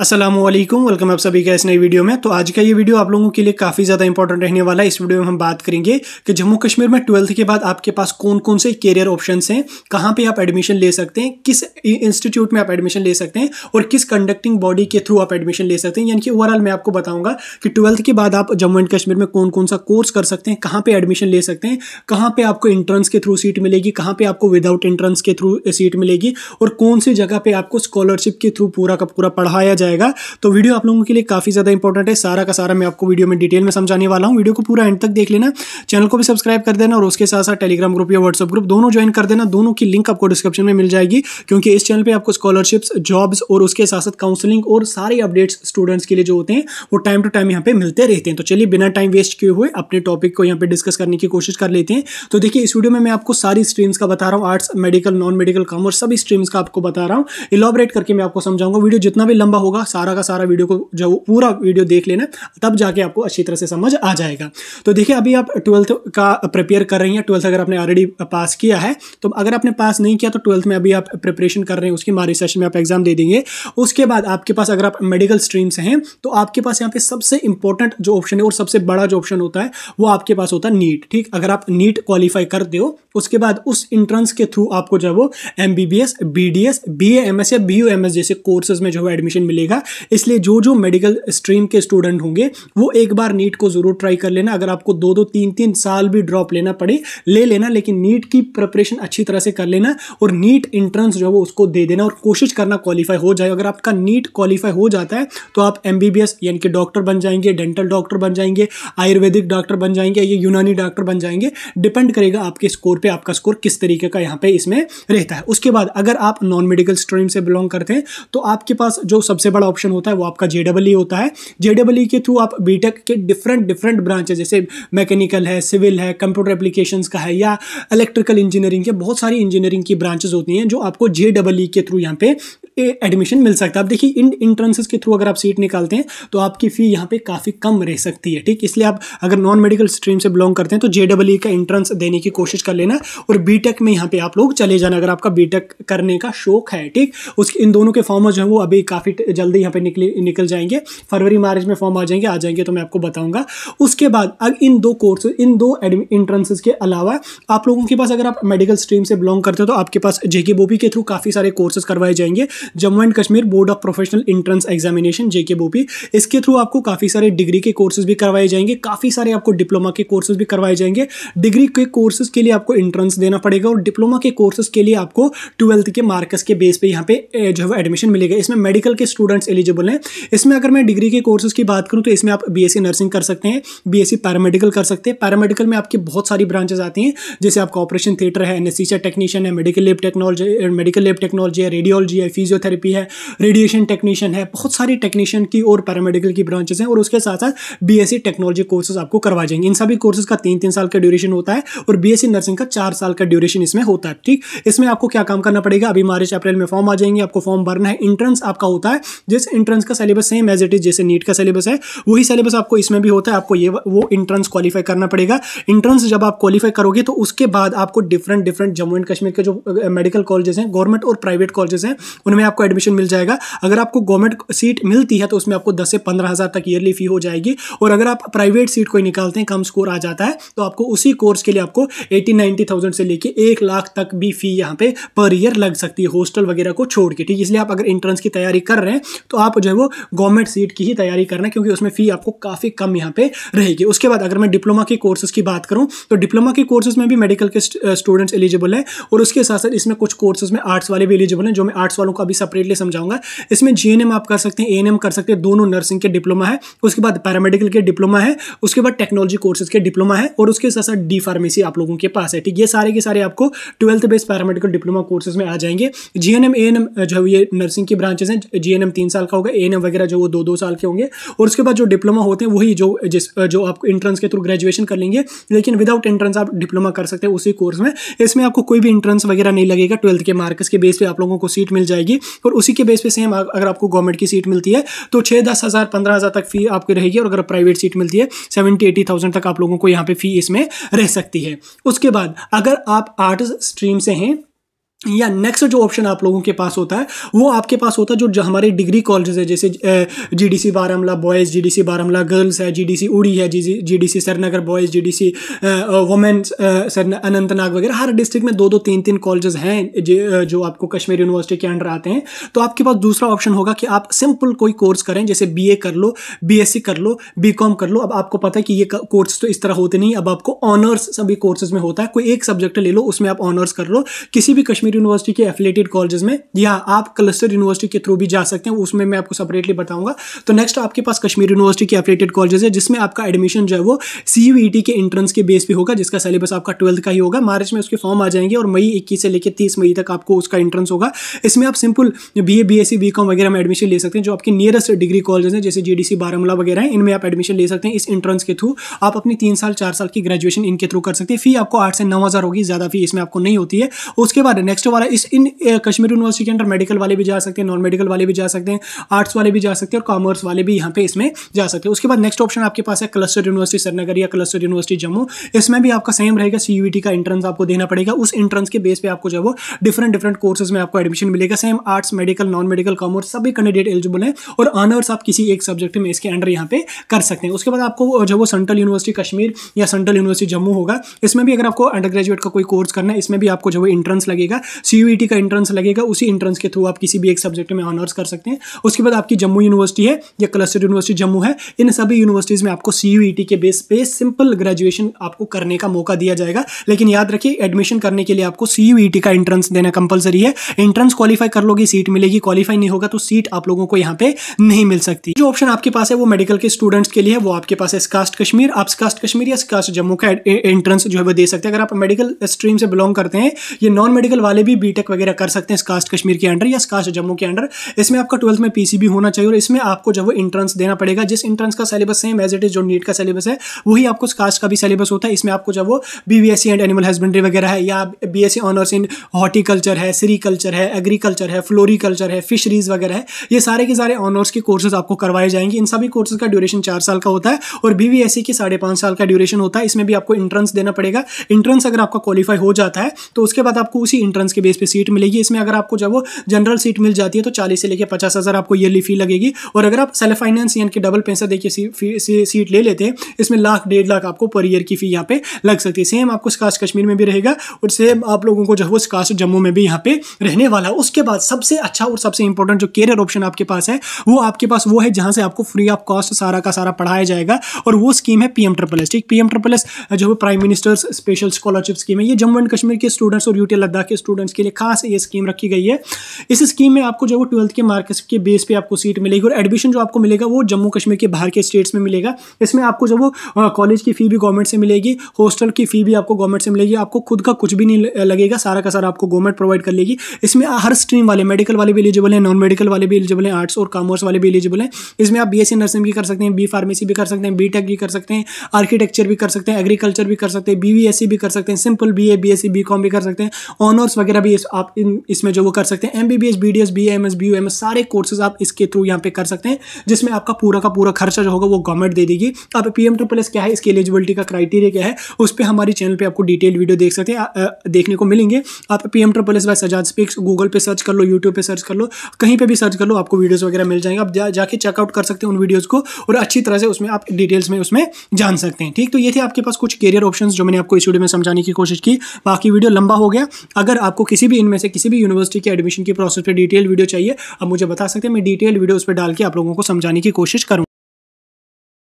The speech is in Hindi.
असलम वेलकम आप सभी का इस नई वीडियो में तो आज का ये वीडियो आप लोगों के लिए काफ़ी ज़्यादा इंपॉर्टेंट रहने वाला है इस वीडियो में हम बात करेंगे कि जम्मू कश्मीर में ट्वेल्थ के बाद आपके पास कौन कौन से करियर ऑप्शन हैं कहाँ पे आप एडमिशन ले सकते हैं किस इंस्टीट्यूट में आप एडमिशन ले सकते हैं और किस कंडक्टिंग बॉडी के थ्रू आप एडमिशन ले सकते हैं यानी कि ओवरऑल मैं आपको बताऊँगा कि ट्वेल्थ के बाद आप जम्मू एंड कश्मीर में कौन कौन सा कोर्स कर सकते हैं कहाँ पर एडमिशन ले सकते हैं कहाँ पर आपको इंट्रेंस के थ्रू सीट मिलेगी कहाँ पर आपको विदाउट इंट्रेंस के थ्रू सीट मिलेगी और कौन सी जगह पर आपको स्कॉलरशिप के थ्रू पूरा का पूरा पढ़ाया जाएगा तो वीडियो आप लोगों के लिए काफ़ी ज़्यादा इंपॉर्टेंट है सारा का सारा मैं आपको वीडियो में डिटेल में समझाने वाला हूँ वीडियो को पूरा एंड तक देख लेना चैनल को भी सब्सक्राइब कर देना और उसके साथ साथ टेलीग्राम ग्रुप या व्हाट्सअप ग्रुप दोनों ज्वाइन कर देना दोनों की लिंक आपको डिस्क्रिप्शन में मिल जाएगी क्योंकि इस चैनल पर आपको स्कॉलरशिप्स जॉब्स और उसके साथ साथ काउंसलिंग और सारे अपडेट्स स्टूडेंट्स के लिए जो होते हैं वो टाइम टू टाइम यहाँ पे मिलते रहते हैं तो चलिए बिना टाइम वेस्ट किए हुए अपने टॉपिक को यहाँ पे डिस्कस करने की कोशिश कर लेते हैं तो देखिए इस वीडियो में मैं आपको सारी स्ट्रीम्स का बता रहा हूँ arts medical non medical commerce सभी स्ट्रीम्स का आपको बता रहा हूँ इलाबरेट करके मैं आपको समझाऊंगा वीडियो जितना भी लंबा होगा होगा सारा का सारा वीडियो को जो पूरा वीडियो देख लेना तब जाके आपको अच्छी तरह से समझ आ जाएगा तो देखिए अभी आप ट्वेल्थ का प्रिपेयर कर रही हैं ट्वेल्थ अगर आपने ऑलरेडी पास किया है तो अगर आपने पास नहीं किया तो ट्वेल्थ में अभी आप प्रिपरेशन कर रहे हैं उसकी मारी सेशन में आप एग्जाम दे देंगे उसके बाद आपके पास अगर आप मेडिकल स्ट्रीम्स हैं तो आपके पास यहाँ पे सबसे इंपॉर्टेंट जो ऑप्शन है और सबसे बड़ा जो ऑप्शन होता है वो आपके पास होता है नीट ठीक अगर आप नीट क्वालिफाई करते हो उसके बाद उस इंट्रेंस के थ्रू आपको जो है वो M B B S B D S B M S या बी यू एम एस जैसे कोर्सेज में जो है एडमिशन मिलेगा मिलेगा इसलिए जो जो मेडिकल स्ट्रीम के स्टूडेंट होंगे वो एक बार नीट को ज़रूर ट्राई कर लेना अगर आपको दो दो तीन तीन साल भी ड्रॉप लेना पड़े ले लेना लेकिन नीट की प्रिपरेशन अच्छी तरह से कर लेना और नीट इंट्रेंस जो है वो उसको दे देना और कोशिश करना क्वालिफाई हो जाए अगर आपका नीट क्वालिफाई हो जाता है तो आप एम यानी कि डॉक्टर बन जाएंगे डेंटल डॉक्टर बन जाएंगे आयुर्वेदिक डॉक्टर बन जाएंगे या यूनानी डॉक्टर बन जाएंगे डिपेंड करेगा आपके स्कोर पर आपका स्कोर किस तरीके का यहाँ पर इसमें रहता है उसके बाद अगर आप नॉन मेडिकल स्ट्रीम से बिलोंग करते हैं तो आपके पास जो सबसे बड़ा ऑप्शन होता है वो आपका जे e होता है जे e के थ्रू आप बी के डिफरेंट डिफरेंट ब्रांचेज जैसे मैकेनिकल है सिविल है कंप्यूटर एप्लीकेशन का है या इलेक्ट्रिकल इंजीनियरिंग के बहुत सारी इंजीनियरिंग की ब्रांचेज होती हैं जो आपको जे e के थ्रू यहाँ पे एडमिशन मिल सकता है आप देखिए इन इंट्रेंसेस के थ्रू अगर आप सीट निकालते हैं तो आपकी फ़ी यहाँ पे काफ़ी कम रह सकती है ठीक इसलिए आप अगर नॉन मेडिकल स्ट्रीम से बिलोंग करते हैं तो जे का इंट्रेंस देने की कोशिश कर लेना और बी में यहाँ पे आप लोग चले जाना अगर आपका बी करने का शौक है ठीक उस इन दोनों के फॉर्मर्स जो है वो अभी काफ़ी जल्दी यहाँ पे निकली निकल जाएंगे फरवरी मार्च में फॉर्म आ जाएंगे आ जाएंगे तो मैं आपको बताऊंगा उसके बाद अब इन दो कोर्स इन दो इंट्रेंसेस के अलावा आप लोगों के पास अगर आप मेडिकल स्ट्रीम से बिलोंग करते हो तो आपके पास जेके बोपी के थ्रू काफ़ी सारे कोर्सेज करवाए जाएंगे Jammu and Kashmir board of professional entrance examination JK BOPEE इसके थ्रू आपको काफ़ी सारे डिग्री के कोर्सेज भी करवाए जाएंगे काफ़ी सारे आपको डिप्लोमा के कोर्सेज भी करवाए जाएंगे डिग्री के कोर्सेज के लिए आपको इंट्रेंस देना पड़ेगा और डिप्लोमा के कोर्सेज के लिए आपको ट्वेल्थ के मार्क्स के बेस पे यहाँ पे जो है एडमिशन मिलेगा इसमें मेडिकल के स्टूडेंट स्टूडेंट्स एलिजिबल हैं इसमें अगर मैं डिग्री के कोर्सेज की बात करूँ तो इसमें आप बी नर्सिंग कर सकते हैं बी पैरामेडिकल कर सकते हैं पैरामेडिकल में आपकी बहुत सारी ब्रांचेज आती हैं जैसे आपका ऑपरेशन थिएटर है एनएससीचा टेक्नीशियन है medical lab technology medical lab technology है रेडियोलॉजी है फिजियोथेरेपी है रेडिएशन टेक्नीशियन है बहुत सारी टेक्नीशियन की और पैरामेडिकल की ब्रांचेज हैं और उसके साथ साथ बी टेक्नोलॉजी कोर्सेज आपको करवा जाएंगे इन सभी कोर्सेज का तीन तीन साल का ड्यूरेशन होता है और बी नर्सिंग का चार साल का ड्यूरेशन इसमें होता है ठीक इसमें आपको क्या काम करना पड़ेगा अभी मार्च अप्रैल में फॉर्म आ जाएंगे आपको फॉर्म भरना है इंट्रेंस आपका होता है जिस इंट्रेंस का syllabus same as it is जैसे नीट का सिलेबस है वही सिलेबस आपको इसमें भी होता है आपको ये वो इंट्रेंस क्वालिफाई करना पड़ेगा इंट्रेंस जब आप क्वालिफाई करोगे तो उसके बाद आपको different different Jammu and Kashmir के जो मेडिकल कॉलेजेस हैं गवर्नमेंट और प्राइवेट कॉलेजेस हैं उनमें आपको एडमिशन मिल जाएगा अगर आपको गवर्नमेंट सीट मिलती है तो उसमें आपको दस से पंद्रह हज़ार तक ईयरली फी हो जाएगी और अगर आप प्राइवेट सीट कोई निकालते हैं कम स्कोर आ जाता है तो आपको उसी कोर्स के लिए आपको एटी नाइन्टी थाउजेंड से लेकर एक लाख तक भी फी यहाँ पे पर ईयर लग सकती है हॉस्टल वगैरह को छोड़ के ठीक इसलिए आप अगर इंट्रेंस की तैयारी कर रहे हैं तो आप जो है वो गवर्नमेंट सीट की ही तैयारी करना क्योंकि उसमें फ़ी आपको काफ़ी कम यहाँ पे रहेगी उसके बाद अगर मैं डिप्लोमा के कोर्सेज की बात करूँ तो डिप्लोमा के कोर्सेज में भी मेडिकल के स्टूडेंट्स एलिजिबल हैं और उसके साथ साथ इसमें कुछ कोर्सेज में आर्ट्स वाले भी एलिजिबल हैं जो मैं आर्ट्स वालों को अभी सेपरेटली समझाऊंगा इसमें जी आप कर सकते हैं ए कर सकते हैं दोनों नर्सिंग के डिप्लोमा है उसके बाद पैरामेडिकल के डिप्लोमा है उसके बाद टेक्नोलॉजी कोर्सेज के डिप्लोमा है और उसके साथ साथ डी फार्मेसी आप लोगों के पास है ठीक ये सारे के सारे आपको twelfth based paramedical diploma courses में आ जाएंगे G N A N M जो है ये नर्सिंग की ब्रांचेज हैं जी एन एम तीन साल का होगा ए वगैरह जो वो दो दो साल के होंगे और उसके बाद जो डिप्लोमा होते हैं वही जो जिस जो आप इंट्रेंस के थ्रू ग्रेजुएशन कर लेंगे लेकिन विदाउट इंट्रेंस आप डिप्लोमा कर सकते हैं उसी कोर्स में इसमें आपको कोई भी इंट्रेंस वगैरह नहीं लगेगा ट्वेल्थ के मार्क्स के बेस पे आप लोगों को सीट मिल जाएगी और उसी के बेस पे सेम अगर आपको गवर्नमेंट की सीट मिलती है तो छः दस हज़ार पंद्रह हज़ार तक फी आपकी रहेगी और अगर प्राइवेट सीट मिलती है सेवेंटी एटी थाउजेंड तक आप लोगों को यहाँ पे फी इसमें रह सकती है उसके बाद अगर आप आर्ट्स स्ट्रीम से हैं या नेक्स्ट जो ऑप्शन आप लोगों के पास होता है वो आपके पास होता है जो, जो हमारे डिग्री कॉलेजेस है जैसे G D C Baramulla boys G D C Baramulla girls है जी डी सी उड़ी है G G D C Srinagar boys G D C women's Anantnag वगैरह हर डिस्ट्रिक्ट में दो दो तीन तीन कॉलेजेस हैं जो आपको कश्मीर यूनिवर्सिटी के अंडर आते हैं तो आपके पास दूसरा ऑप्शन होगा कि आप सिंपल कोई कोर्स करें जैसे बी ए कर लो बी एस सी कर लो बी कॉम कर लो अब आपको पता है कि ये कोर्स तो इस तरह होते नहीं अब आपको ऑनर्स सभी कोर्सेज में होता है कोई एक सब्जेक्ट ले लो उसमें आप ऑनर्स कर लो किसी भी कश्मीर क्लस्टर यूनिवर्सिटी के एफिलेटेड कॉलेज में या आप क्लस्टर यूनिवर्सिटी के थ्रू भी जा सकते हैं उसमें मैं आपको सेपरेटली बताऊंगा तो नेक्स्ट आपके पास कश्मीर यूनिवर्सिटी के एफिलेटेड कॉलेज है जिसमें आपका एडमिशन जो है वो सी e के एंट्रेंस के बेस पे होगा जिसका सिलेबस आपका ट्वेल्थ का ही होगा मार्च में उसके फॉर्म आ जाएंगे और मई इक्कीस से लेकर तीस मई तक आपको उसका एंट्रेंस होगा इसमें आप simple B A B S C B com वगैरह में एडमिशन ले सकते हैं जो आपके नियरेस्ट डिग्री कॉलेज हैं जैसे जी डी सी बारामूला वगैरह हैं इनमें आप एडमिशन ले सकते हैं इस एंट्रेंस के थ्रू आप अपनी तीन साल चार साल की ग्रेजुएशन इनके थ्रू कर सकते हैं फी आपको आठ से नौ हज़ार होगी ज़्यादा फी इसमें आपको नहीं होती है उसके बाद नेक्स्ट नेक्स्ट हमारा इस इन कश्मीर यूनिवर्सिटी के अंडर मेडिकल वाले भी जा सकते हैं नॉन मेडिकल वाले भी जा सकते हैं आर्ट्स वाले भी जा सकते हैं और कॉमर्स वाले भी यहाँ पे इसमें जा सकते हैं उसके बाद नेक्स्ट ऑप्शन आपके पास है क्लस्टर यूनिवर्सिटी श्रीनगर या क्लस्टर यूनिवर्सिटी जम्मू इसमें भी आपका सेम रहेगा सी e का एंट्रेंस आपको देना पड़ेगा उस एंट्रेंस के बेस पर आपको जो है वो डिफरेंट डिफरेंट कोर्सेज में आपको एडमिशन मिलेगा same arts medical non medical commerce सभी कैंडिडेट एलिजिबल हैं और ऑनर्स आप किसी एक सब्जेक्ट में इसके अंडर यहाँ पे कर सकते हैं उसके बाद आपको जो वो सेंट्रल यूनिवर्सिटी कश्मीर या सेंट्रल यूनिवर्सिटी जम्मू होगा इसमें भी अगर आपको अंडर ग्रेजुएट का कोई कोर्स करना है इसमें भी आपको जो वो इंट्रेंस लगेगा सी e का एंट्रेंस लगेगा उसी इंट्रेंस के थ्रू आप किसी भी एक सब्जेक्ट में ऑनर्स कर सकते हैं उसके बाद आपकी जम्मू यूनिवर्सिटी है या क्लस्टर यूनिवर्सिटी जम्मू है इन सभी यूनिवर्सिटीज़ में आपको सी e के बेस पे सिंपल ग्रेजुएशन आपको करने का मौका दिया जाएगा लेकिन याद रखिए एडमिशन करने के लिए आपको सी e का एंट्रेंस देना कंपलसरी है एंट्रेंस क्वालिफाई कर लोगी सीट मिलेगी क्वालिफाई नहीं होगा तो सीट आप लोगों को यहाँ पे नहीं मिल सकती जो ऑप्शन आपके पास है वो मेडिकल के स्टूडेंट्स के लिए है वो आपके पास है स्कास्ट कश्मीर आप स्कास्ट कश्मीर या स्कास्ट जम्मू का एंट्रेंस जो है वो दे सकते हैं अगर आप मेडिकल स्ट्रीम से बिलोंग करते हैं ये नॉन मेडिकल वाले वाले भी बीटेक वगैरह कर सकते हैं स्कास्ट कश्मीर के अंडर या स्कास्ट जम्मू के अंडर इसमें आपका ट्वेल्थ में पी भी होना चाहिए और इसमें आपको जब वो इंट्रेंस देना पड़ेगा जिस इंट्रेंस का syllabus same as it is जो नीट का सिलेबस है वही आपको स्कास्ट का भी सिलेबस होता है इसमें आपको जब वो बी एंड एनिमल हस्बेंड्री वगैरह है या B S honours in horticulture है सीरीकल्चर है एग्रीकल्चर है फ्लोरिकल्चर है फिशरीज वगैरह है ये सारे के सारे ऑनर्स के कोर्सेज आपको करवाए जाएंगे इन सभी कोर्सेज का ड्यूरेशन चार साल का होता है और बी e के साढ़े पाँच साल का ड्यूरेशन होता है इसमें भी आपको इंट्रेंस देना पड़ेगा इंट्रेंस अगर आपका क्वालिफाई हो जाता है तो उसके बाद आपको उसी इंट्रेंस परफॉर्मेंस के बेस पे सीट मिलेगी इसमें अगर आपको जब वो जनरल सीट मिल जाती है तो चालीस से लेकर पचास हज़ार आपको ईयरली फी लगेगी और अगर आप सेल्फ फाइनेंस यानी कि डबल पैसा देके सीट ले लेते हैं इसमें लाख डेढ़ लाख आपको पर ईयर की फ़ी यहाँ पे लग सकती है सेम आपको स्काश कश्मीर में भी रहेगा और सेम आप लोगों को जो है स्काश जम्मू में भी यहाँ पे रहने वाला है उसके बाद सबसे अच्छा और सबसे इंपॉर्टेंट जो केरियर ऑप्शन आपके पास है वो आपके पास वो है जहाँ से आपको फ्री ऑफ कॉस्ट सारा का सारा पढ़ाया जाएगा और वो स्कीम है पी एम ट्रिपल एस ठीक पी एम ट्रिपल एस जो prime minister's special scholarship scheme है ये जम्मू एंड कश्मीर के स्टूडेंट्स और यूटी लद्दाख के स्टूडेंट स्टूडेंट्स के लिए खास ये स्कीम रखी गई है इस स्कीम में आपको जो है ट्वेल्थ के मार्क्स के बेस पे आपको सीट मिलेगी और एडमिशन जो आपको मिलेगा वो जम्मू कश्मीर के बाहर के स्टेट्स में मिलेगा इसमें आपको जो वो कॉलेज की फ़ी भी गवर्नमेंट से मिलेगी हॉस्टल की फ़ी भी आपको गवर्नमेंट से मिलेगी आपको खुद का कुछ भी नहीं लगेगा सारा का सारा आपको गवर्नमेंट प्रोवाइड कर लेगी इसमें हर स्ट्रीम वाले मेडिकल वाले भी एलिजिबल हैं नॉन मेडिकल वाले भी एलिजिबल हैं आर्ट्स और कॉमर्स वाले भी एलिजिबल हैं इसमें आप बी नर्सिंग भी कर सकते हैं बी फार्मेसी भी कर सकते हैं बी भी कर सकते हैं आर्किटेक्चर भी कर सकते हैं एग्रीकल्चर भी कर सकते हैं बी भी कर सकते हैं simple B A B S C com भी कर सकते हैं ऑनर्स वगैरह भी इस आप इन इसमें जो वो कर सकते हैं M B B S B D S B M S B U M S सारे कोर्सेज आप इसके थ्रू यहाँ पे कर सकते हैं जिसमें आपका पूरा का पूरा खर्चा जो होगा वो गवर्नमेंट दे देगी अब पी एम टू प्लस क्या है इसकी एलिजिबिलिटी का क्राइटेरिया क्या है उस पर हमारे चैनल पर आपको डिटेल वीडियो देख सकते हैं देखने को मिलेंगे आप P M two plus by Sajjad speaks Google पर सर्च कर लो यूट्यूब पर सर्च कर लो कहीं पर भी सर्च कर लो आपको वीडियोज़ वगैरह मिल जाएंगे आप जाके चेकआउट कर सकते हैं उन वीडियोज़ को और अच्छी तरह से उसमें आप डिटेल्स में उसमें जान सकते हैं ठीक तो ये थे आपके पास कुछ करियर ऑप्शन जो मैंने आपको इस वीडियो में समझाने की कोशिश की बाकी वीडियो लंबा हो गया अगर आप आपको किसी भी इनमें से किसी भी यूनिवर्सिटी के एडमिशन की प्रोसेस पर डिटेल वीडियो चाहिए आप मुझे बता सकते हैं मैं डिटेल वीडियो उस पर डाल के आप लोगों को समझाने की कोशिश करूँ